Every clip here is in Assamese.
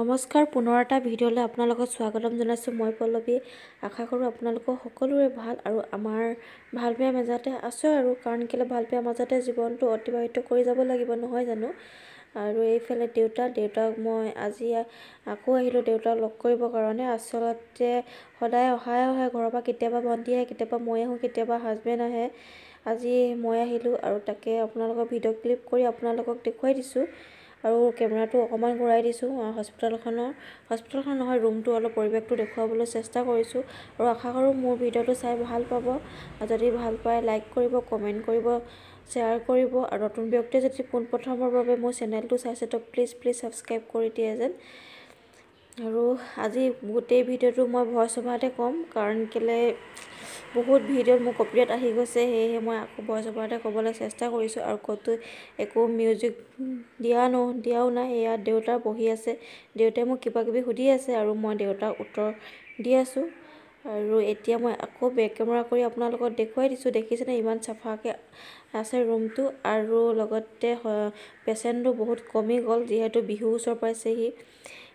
নমস্কাৰ পুনৰ এটা ভিডিঅ'লৈ আপোনালোকক স্বাগতম জনাইছোঁ মই পল্লৱী আশা কৰোঁ আপোনালোকৰ সকলোৰে ভাল আৰু আমাৰ ভালপোৱাৰ মাজতে আছোঁ আৰু কাৰণ কেলৈ ভালপোৱাৰ মাজতে জীৱনটো অতিবাহিত কৰি যাব লাগিব নহয় জানো আৰু এইফালে দেউতা দেউতাক মই আজি আকৌ আহিলোঁ দেউতাক লগ কৰিবৰ কাৰণে আচলতে সদায় অহায়ে হয় ঘৰৰ পৰা কেতিয়াবা ভণ্টি আহে কেতিয়াবা মই আহোঁ কেতিয়াবা হাজবেণ্ড আহে আজি মই আহিলোঁ আৰু তাকে আপোনালোকৰ ভিডিঅ' ক্লিপ কৰি আপোনালোকক দেখুৱাই দিছোঁ আৰু কেমেৰাটো অকণমান ঘূৰাই দিছোঁ হস্পিটেলখনৰ হস্পিটেলখন নহয় ৰুমটো অলপ পৰিৱেশটো দেখুৱাবলৈ চেষ্টা কৰিছোঁ আৰু আশা কৰোঁ মোৰ ভিডিঅ'টো চাই ভাল পাব যদি ভাল পায় লাইক কৰিব কমেণ্ট কৰিব শ্বেয়াৰ কৰিব আৰু নতুন ব্যক্তিয়ে যদি পোনপ্ৰথমৰ বাবে মোৰ চেনেলটো চাইছে তো প্লিজ প্লিজ ছাবস্ক্ৰাইব কৰি দিয়ে যেন আৰু আজি গোটেই ভিডিঅ'টো মই ভইচ অভাৰতে ক'ম কাৰণ কেলৈ বহুত ভিডিঅ'ত মোৰ কপিৰেট আহি গৈছে সেয়েহে মই আকৌ ভইচ অভাৰতে ক'বলৈ চেষ্টা কৰিছোঁ আৰু ক'তো একো মিউজিক দিয়া ন দিয়াও নাই সেয়া দেউতাৰ বহি আছে দেউতাই মোক কিবাকিবি সুধি আছে আৰু মই দেউতাক উত্তৰ দি আছোঁ আৰু এতিয়া মই আকৌ বেক কেমেৰা কৰি আপোনালোকক দেখুৱাই দিছোঁ দেখিছেনে ইমান চাফাকৈ আছে ৰুমটো আৰু লগতে পেচেণ্টটো বহুত কমি গ'ল যিহেতু বিহু ওচৰ পাইছেহি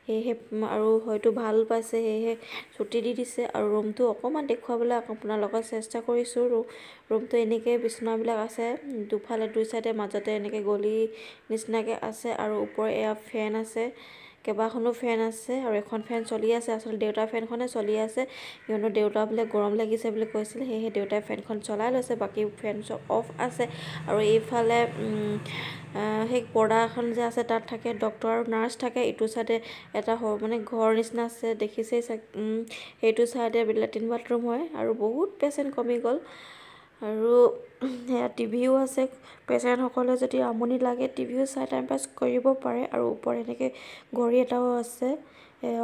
সেয়েহে আৰু হয়তো ভাল পাইছে সেয়েহে ছুটি দি দিছে আৰু ৰুমটো অকণমান দেখুৱাবলৈ আপোনালোকক চেষ্টা কৰিছোঁ ৰু ৰুমটো এনেকৈ বিচনাবিলাক আছে দুফালে দুই চাইডে মাজতে এনেকৈ গলি নিচিনাকৈ আছে আৰু ওপৰত এয়া ফেন আছে কেইবাখনো ফেন আছে আৰু এখন ফেন চলি আছে আচলতে দেউতাৰ ফেনখনে চলি আছে কিয়নো দেউতা বোলে গৰম লাগিছে বুলি কৈছিলে সেয়েহে দেউতাই ফেনখন চলাই লৈছে বাকী ফেন চব অফ আছে আৰু এইফালে সেই পৰ্দা এখন যে আছে তাত থাকে ডক্টৰ আৰু নাৰ্ছ থাকে ইটো ছাইডে এটা মানে ঘৰ নিচিনা আছে দেখিছেই চাগে সেইটো ছাইডে লেট্ৰিন বাথৰুম হয় আৰু বহুত পেচেণ্ট কমি গ'ল আৰু সেয়া টিভিও আছে পেচেণ্টসকলে যদি আমনি লাগে টিভিও চাই টাইম পাছ কৰিব পাৰে আৰু ওপৰত এনেকৈ ঘড়ী এটাও আছে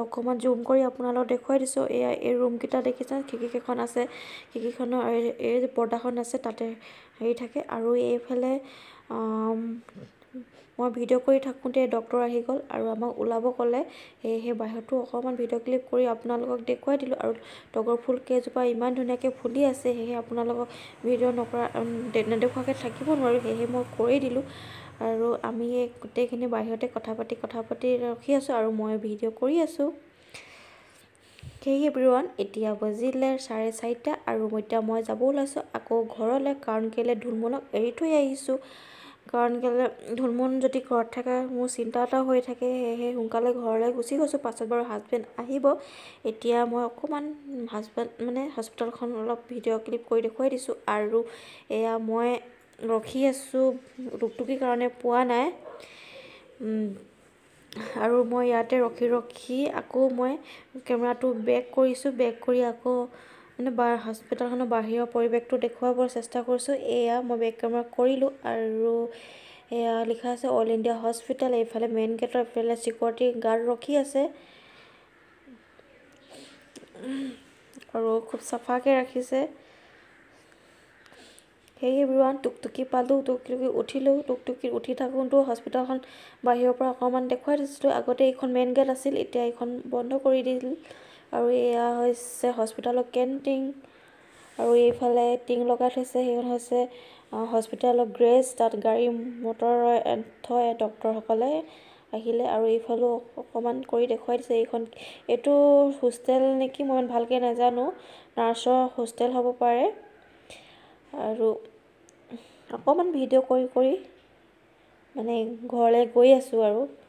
অকণমান জুম কৰি আপোনালোকক দেখুৱাই দিছোঁ এয়া এই ৰুমকেইটা দেখিছে খিৰিকীকেইখন আছে খিৰিকীখনৰ এই পৰ্দাখন আছে তাতে হেৰি থাকে আৰু এইফালে মই ভিডিঅ' কৰি থাকোঁতে ডক্টৰ আহি গ'ল আৰু আমাক ওলাব ক'লে সেয়েহে বাহিৰতো অকণমান ভিডিঅ' ক্লিক কৰি আপোনালোকক দেখুৱাই দিলোঁ আৰু তগৰ ফুল কেইজোপা ইমান ধুনীয়াকৈ ফুলি আছে সেয়েহে আপোনালোকক ভিডিঅ' নকৰা নেদেখুৱাকৈ থাকিব নোৱাৰোঁ সেয়েহে মই কৰি দিলোঁ আৰু আমি গোটেইখিনি বাহিৰতে কথা পাতি কথা পাতি ৰখি আছোঁ আৰু মই ভিডিঅ' কৰি আছোঁ সেয়েহে বিৰুৱান এতিয়া বাজিলে চাৰে চাৰিটা আৰু এতিয়া মই যাব ওলাইছোঁ আকৌ ঘৰলৈ কাৰণ কেলৈ ঢোলমূলক এৰি থৈ আহিছোঁ কাৰণ কেলৈ ধুলমুন যদি ঘৰত থাকে মোৰ চিন্তা এটা হৈ থাকে সেয়েহে সোনকালে ঘৰলৈ গুচি গৈছোঁ পাছত বাৰু হাজবেণ্ড আহিব এতিয়া মই অকণমান হাজবেণ্ড মানে হস্পিটেলখন অলপ ভিডিঅ' ক্লিপ কৰি দেখুৱাই দিছোঁ আৰু এয়া মই ৰখি আছোঁ টুকটুকিৰ কাৰণে পোৱা নাই আৰু মই ইয়াতে ৰখি ৰখি আকৌ মই কেমেৰাটো বেক কৰিছোঁ বেক কৰি আকৌ মানে বা হস্পিটেলখনৰ বাহিৰৰ পৰিৱেশটো দেখুৱাবৰ চেষ্টা কৰিছোঁ এয়া মই বেক কেমেৰা কৰিলোঁ আৰু এয়া লিখা আছে অল ইণ্ডিয়া হস্পিটেল এইফালে মেইন গেটৰ এইফালে ছিকিউৰিটি গাৰ্ড ৰখি আছে আৰু খুব চাফাকৈ ৰাখিছে সেই এভৰিৱান টুকটুকি পালোঁ টুকটুকি উঠিলোঁ টুকটুকি উঠি থাকোঁতেও হস্পিটেলখন বাহিৰৰ পৰা অকণমান দেখুৱাই দিছিলোঁ আগতে এইখন মেইন গেট আছিল এতিয়া এইখন বন্ধ কৰি দিল আৰু এয়া হৈছে হস্পিটেলৰ কেণ্টিং আৰু এইফালে টিং লগাই থৈছে সেইখন হৈছে হস্পিটেলৰ গ্ৰেজ তাত গাড়ী মটৰ থয় ডক্তৰসকলে আহিলে আৰু এইফালেও অকণমান কৰি দেখুৱাই দিছে এইখন এইটো হোষ্টেল নেকি মই ভালকৈ নাজানো নাৰ্ছৰ হোষ্টেল হ'ব পাৰে আৰু অকণমান ভিডিঅ' কৰি কৰি মানে ঘৰলৈ গৈ আছোঁ আৰু